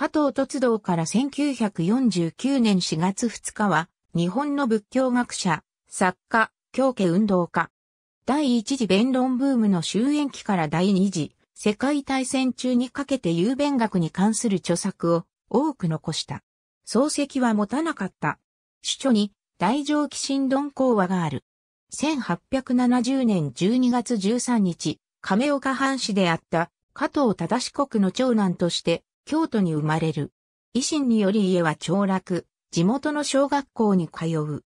加藤突道から1949年4月2日は、日本の仏教学者、作家、教家運動家。第一次弁論ブームの終焉期から第二次世界大戦中にかけて雄弁学に関する著作を多く残した。漱石は持たなかった。主著に大乗気神論講話がある。1870年12月13日、亀岡藩士であった加藤忠志国の長男として京都に生まれる。維新により家は凋落、地元の小学校に通う。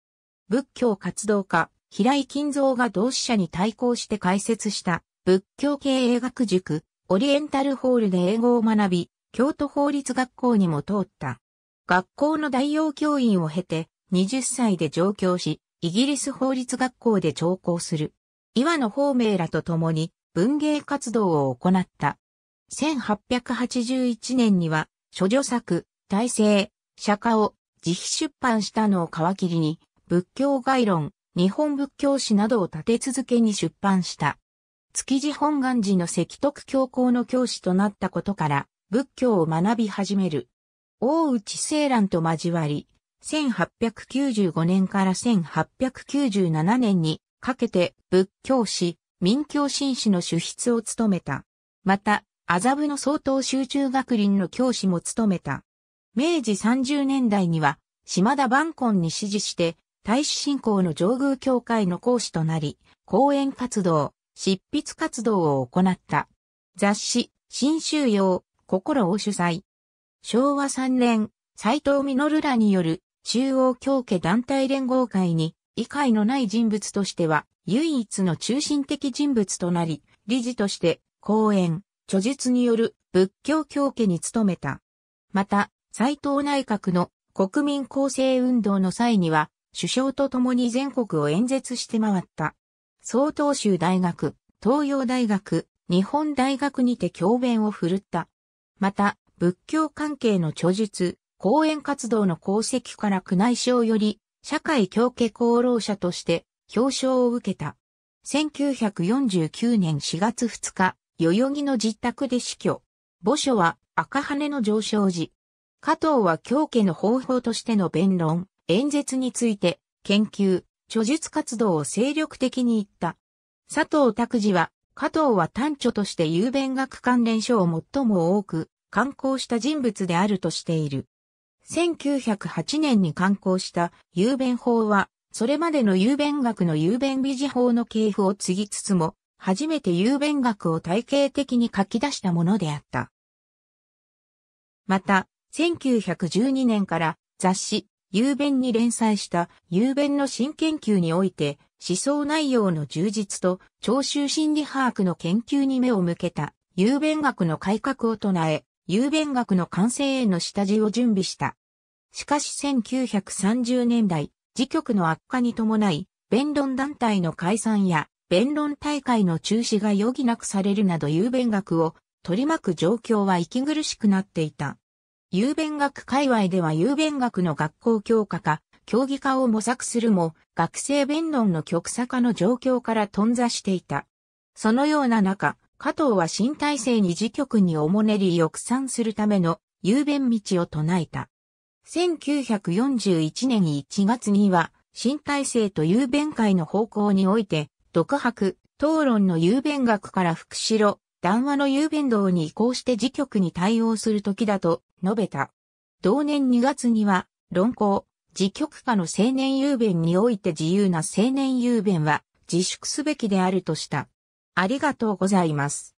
仏教活動家、平井金蔵が同志社に対抗して開設した仏教系英学塾、オリエンタルホールで英語を学び、京都法律学校にも通った。学校の代用教員を経て、20歳で上京し、イギリス法律学校で聴講する。岩野芳明らと共に文芸活動を行った。1881年には、諸女作、大成、釈迦を自費出版したのを皮切りに、仏教概論、日本仏教史などを立て続けに出版した。築地本願寺の赤徳教皇の教師となったことから、仏教を学び始める。大内青蘭と交わり、1895年から1897年にかけて仏教史、民教紳士の主筆を務めた。また、麻布の総統集中学林の教師も務めた。明治30年代には、島田晩婚に支持して、大使信仰の上宮教会の講師となり、講演活動、執筆活動を行った。雑誌、新州用、心を主催。昭和3年、斎藤実らによる中央教家団体連合会に、理解のない人物としては、唯一の中心的人物となり、理事として、講演、著述による仏教教家に努めた。また、斎藤内閣の国民構成運動の際には、首相と共に全国を演説して回った。総統州大学、東洋大学、日本大学にて教鞭を振るった。また、仏教関係の著述、講演活動の功績から宮内省より、社会教家功労者として表彰を受けた。1949年4月2日、代々木の実宅で死去。墓所は赤羽の上昇寺。加藤は教家の方法としての弁論、演説について、研究、著述活動を精力的に言った。佐藤拓司は、加藤は短著として有弁学関連書を最も多く、刊行した人物であるとしている。1908年に刊行した有弁法は、それまでの有弁学の有弁美事法の系譜を継ぎつつも、初めて雄弁学を体系的に書き出したものであった。また、1912年から雑誌、雄弁に連載した雄弁の新研究において、思想内容の充実と聴衆心理把握の研究に目を向けた、雄弁学の改革を唱え、雄弁学の完成への下地を準備した。しかし1930年代、時局の悪化に伴い、弁論団体の解散や弁論大会の中止が余儀なくされるなど有弁学を取り巻く状況は息苦しくなっていた。有弁学界隈では有弁学の学校教科か、競技化を模索するも、学生弁論の極左化の状況から頓挫していた。そのような中、加藤は新体制に自局におもねり抑散するための有弁道を唱えた。1941年1月には、新体制と有弁会の方向において、独白、討論の雄弁学から福城、談話の雄弁道に移行して時局に対応する時だと述べた。同年2月には、論考、時局下の青年雄弁において自由な青年雄弁は自粛すべきであるとした。ありがとうございます。